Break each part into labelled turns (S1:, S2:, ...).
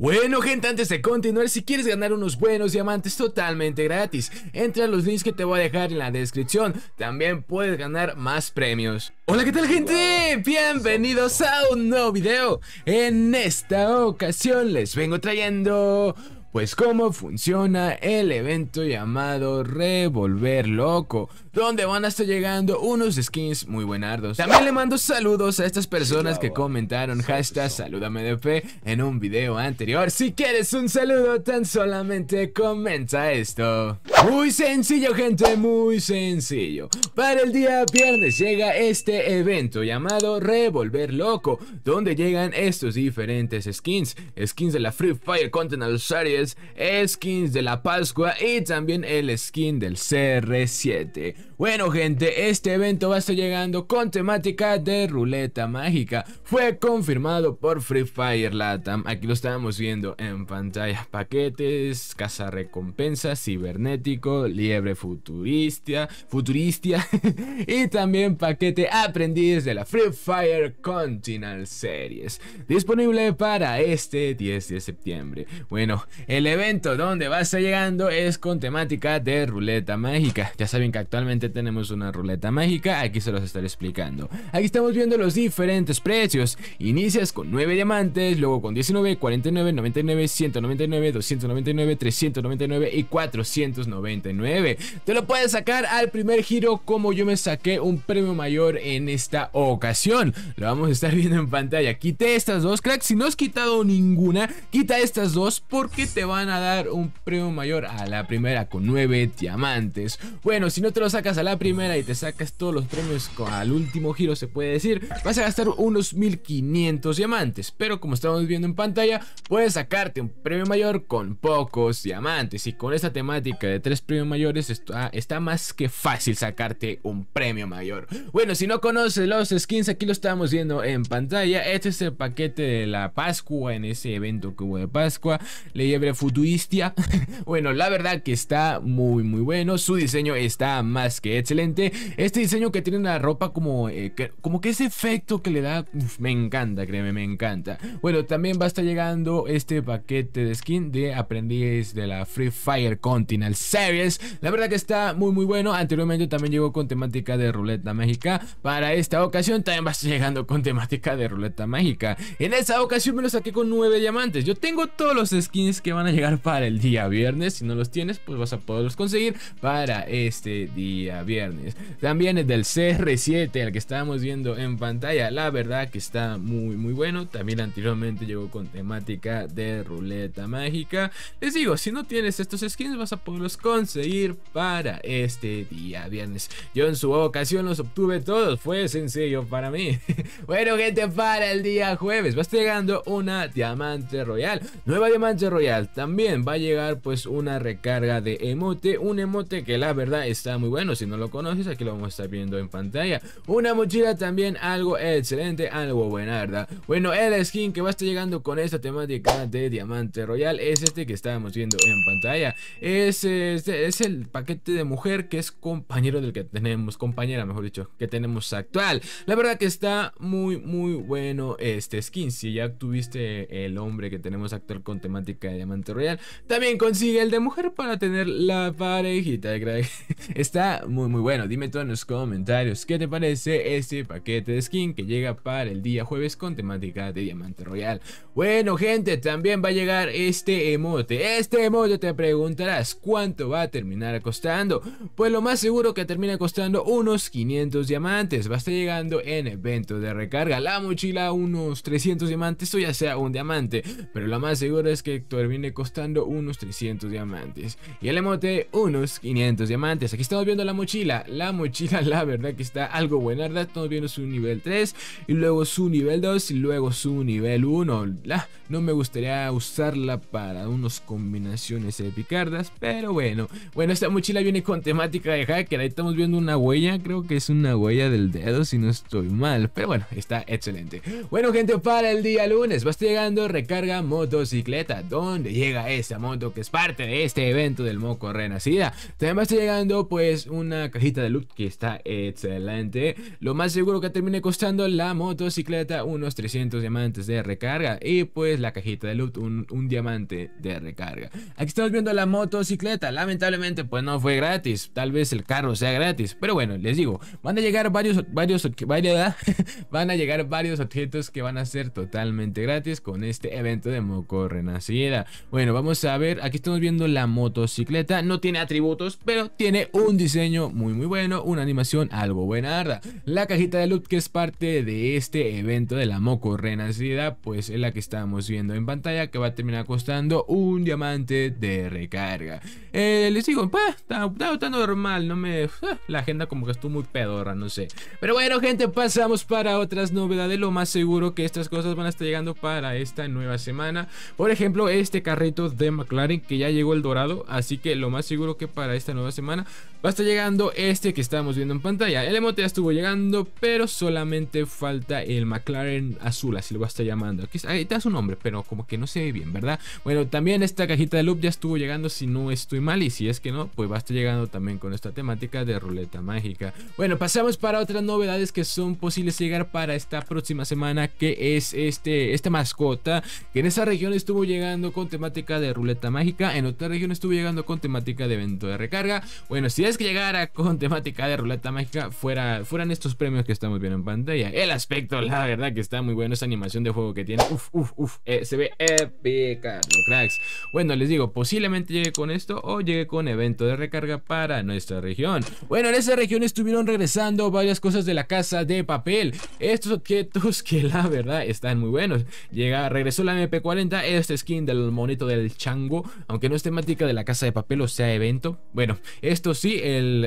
S1: Bueno gente, antes de continuar, si quieres ganar unos buenos diamantes totalmente gratis, entra a los links que te voy a dejar en la descripción, también puedes ganar más premios. Hola, ¿qué tal gente? Bienvenidos a un nuevo video. En esta ocasión les vengo trayendo pues cómo funciona el evento llamado Revolver Loco, donde van a estar llegando unos skins muy buenardos. También le mando saludos a estas personas que comentaron hashtag salúdame de fe en un video anterior. Si quieres un saludo, tan solamente comenta esto. Muy sencillo, gente, muy sencillo. Para el día viernes llega este evento llamado Revolver Loco, donde llegan estos diferentes skins, skins de la Free Fire Content Series skins de la Pascua y también el skin del CR7. Bueno gente, este evento va a estar llegando con temática de ruleta mágica. Fue confirmado por Free Fire Latam. Aquí lo estábamos viendo en pantalla. Paquetes, casa recompensa, cibernético, liebre futurista, futurista y también paquete aprendiz de la Free Fire Continental Series. Disponible para este 10 de septiembre. Bueno, el evento donde vas a estar llegando es con temática de ruleta mágica. Ya saben que actualmente tenemos una ruleta mágica, aquí se los estaré explicando. Aquí estamos viendo los diferentes precios. Inicias con 9 diamantes, luego con 19, 49, 99, 199, 299, 399 y 499. Te lo puedes sacar al primer giro como yo me saqué un premio mayor en esta ocasión. Lo vamos a estar viendo en pantalla. Quité estas dos, crack. Si no has quitado ninguna, quita estas dos porque te van a dar un premio mayor a la primera con 9 diamantes. Bueno, si no te lo sacas a la primera y te sacas todos los premios con, al último giro, se puede decir, vas a gastar unos 1500 diamantes. Pero como estamos viendo en pantalla, puedes sacarte un premio mayor con pocos diamantes. Y con esta temática de tres premios mayores, está, ah, está más que fácil sacarte un premio mayor. Bueno, si no conoces los skins, aquí lo estamos viendo en pantalla. Este es el paquete de la Pascua en ese evento que hubo de Pascua. Le llevé Futuistia, bueno, la verdad que está muy, muy bueno. Su diseño está más que excelente. Este diseño que tiene la ropa como, eh, que, como que ese efecto que le da, me encanta, créeme, me encanta. Bueno, también va a estar llegando este paquete de skin de aprendiz de la Free Fire Continental Series. La verdad que está muy, muy bueno. Anteriormente también llegó con temática de ruleta mágica. Para esta ocasión también va a estar llegando con temática de ruleta mágica. En esa ocasión me lo saqué con 9 diamantes. Yo tengo todos los skins que van van a llegar para el día viernes. Si no los tienes, pues vas a poderlos conseguir para este día viernes. También es del CR7, el que estábamos viendo en pantalla. La verdad que está muy, muy bueno. También anteriormente llegó con temática de ruleta mágica. Les digo, si no tienes estos skins, vas a poderlos conseguir para este día viernes. Yo en su ocasión los obtuve todos. Fue sencillo para mí. bueno, gente, para el día jueves vas llegando una diamante royal. Nueva diamante royal. También va a llegar pues una recarga de emote, un emote que la verdad está muy bueno, si no lo conoces aquí lo vamos a estar viendo en pantalla. Una mochila también, algo excelente, algo buena, ¿verdad? Bueno, el skin que va a estar llegando con esta temática de Diamante Royal es este que estábamos viendo en pantalla. Es, este, es, el paquete de mujer que es compañero del que tenemos, compañera mejor dicho, que tenemos actual. La verdad que está muy, muy bueno este skin. Si ya tuviste el hombre que tenemos actual con temática de Diamante royal También consigue el de mujer para tener la parejita de Está muy muy bueno. Dime tú en los comentarios qué te parece este paquete de skin que llega para el día jueves con temática de Diamante Royal. Bueno gente, también va a llegar este emote. Este emote te preguntarás cuánto va a terminar costando. Pues lo más seguro que termina costando unos 500 diamantes. Va a estar llegando en evento de recarga. La mochila unos 300 diamantes o ya sea un diamante. Pero lo más seguro es que termine costando unos 300 diamantes. Y el emote, unos 500 diamantes. Aquí estamos viendo la mochila. La mochila, la verdad que está algo verdad Estamos viendo su nivel 3 y luego su nivel 2 y luego su nivel 1. La, no me gustaría usarla para unas combinaciones epicardas, pero bueno. Bueno, esta mochila viene con temática de hacker. Ahí estamos viendo una huella, creo que es una huella del dedo si no estoy mal. Pero bueno, está excelente. Bueno gente, para el día lunes vas llegando recarga motocicleta. ¿Dónde? llega esta moto que es parte de este evento del Moco Renacida. También va a estar llegando pues una cajita de loot que está excelente. Lo más seguro que termine costando la motocicleta unos 300 diamantes de recarga y pues la cajita de loot un, diamante de recarga. Aquí estamos viendo la motocicleta. Lamentablemente pues no fue gratis. Tal vez el carro sea gratis. Pero bueno, les digo, van a llegar varios, varios, van a llegar varios objetos que van a ser totalmente gratis con este evento de Moco Renacida. Bueno, vamos a ver, aquí estamos viendo la motocicleta, no tiene atributos, pero tiene un diseño muy muy bueno, una animación algo buena. La cajita de loot que es parte de este evento de la moco renacida, pues es la que estamos viendo en pantalla, que va a terminar costando un diamante de recarga. Eh, les digo, está, normal, no me... Ah, la agenda como que estuvo muy pedorra, no sé. Pero bueno, gente, pasamos para otras novedades, lo más seguro que estas cosas van a estar llegando para esta nueva semana. Por ejemplo, este carrito de McLaren que ya llegó el dorado. Así que lo más seguro que para esta nueva semana va a estar llegando este que estamos viendo en pantalla. El emote ya estuvo llegando, pero solamente falta el McLaren azul, así lo va a estar llamando. Aquí está su nombre, pero como que no se ve bien, ¿verdad? Bueno, también esta cajita de loop ya estuvo llegando si no estoy mal. Y si es que no, pues va a estar llegando también con esta temática de ruleta mágica. Bueno, pasamos para otras novedades que son posibles llegar para esta próxima semana, que es este, esta mascota que en esa región estuvo llegando con temática temática de ruleta mágica. En otra región estuve llegando con temática de evento de recarga. Bueno, si es que llegara con temática de ruleta mágica, fuera, fueran estos premios que estamos viendo en pantalla. El aspecto, la verdad, que está muy bueno. Esa animación de juego que tiene. Uf, uf, uf. Eh, se ve épica, cracks. Bueno, les digo, posiblemente llegue con esto o llegue con evento de recarga para nuestra región. Bueno, en esa región estuvieron regresando varias cosas de la casa de papel. Estos objetos que la verdad están muy buenos. Llega, regresó la MP40, Este skin del del chango, aunque no es temática de la casa de papel o sea evento. Bueno, esto sí, el,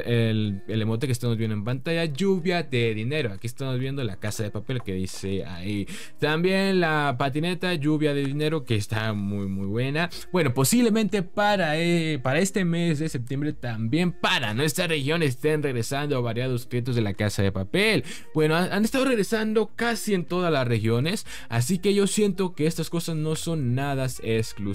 S1: el, emote que estamos viendo en pantalla, lluvia de dinero. Aquí estamos viendo la casa de papel que dice ahí. También la patineta, lluvia de dinero, que está muy, muy buena. Bueno, posiblemente para, eh, para este mes de septiembre también para nuestra región estén regresando variados créditos de la casa de papel. Bueno, han estado regresando casi en todas las regiones, así que yo siento que estas cosas no son nada exclusivas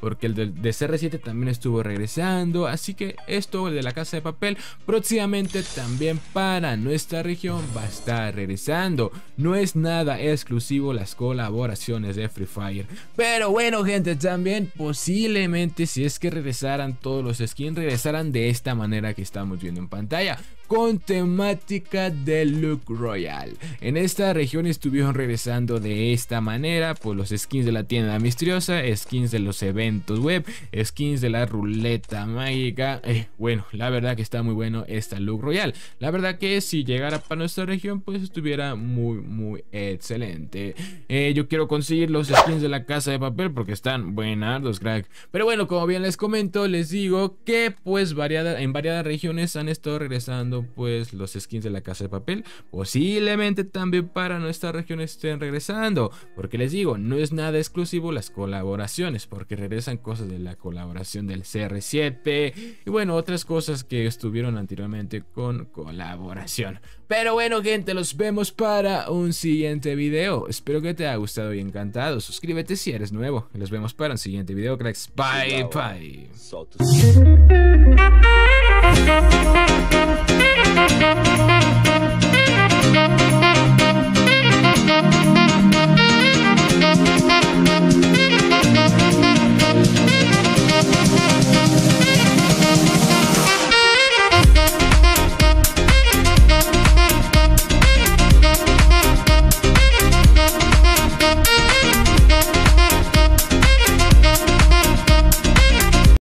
S1: porque el de, de CR7 también estuvo regresando, así que esto, el de la casa de papel, próximamente también para nuestra región va a estar regresando. No es nada exclusivo las colaboraciones de Free Fire. Pero bueno, gente, también posiblemente si es que regresaran todos los skins, regresaran de esta manera que estamos viendo en pantalla con temática de look royal. En esta región estuvieron regresando de esta manera, pues los skins de la tienda misteriosa, skins de los eventos web, skins de la ruleta mágica. Eh, bueno, la verdad que está muy bueno esta look royal. La verdad que si llegara para nuestra región, pues estuviera muy, muy excelente. Eh, yo quiero conseguir los skins de la casa de papel porque están buenardos, crack. Pero bueno, como bien les comento, les digo que pues variada, en variadas regiones han estado regresando pues los skins de la casa de papel, posiblemente también para nuestra región estén regresando, porque les digo, no es nada exclusivo las colaboraciones, porque regresan cosas de la colaboración del CR7 y bueno, otras cosas que estuvieron anteriormente con colaboración. Pero bueno gente, los vemos para un siguiente video, espero que te haya gustado y encantado, suscríbete si eres nuevo, los vemos para un siguiente video cracks, bye bye. Thank you.